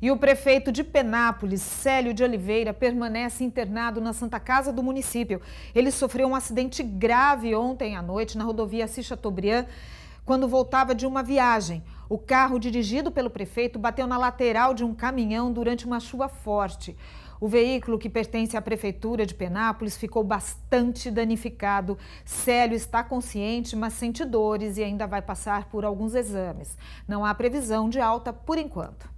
E o prefeito de Penápolis, Célio de Oliveira, permanece internado na Santa Casa do município. Ele sofreu um acidente grave ontem à noite na rodovia Assis Chateaubriand, quando voltava de uma viagem. O carro dirigido pelo prefeito bateu na lateral de um caminhão durante uma chuva forte. O veículo, que pertence à prefeitura de Penápolis, ficou bastante danificado. Célio está consciente, mas sente dores e ainda vai passar por alguns exames. Não há previsão de alta por enquanto.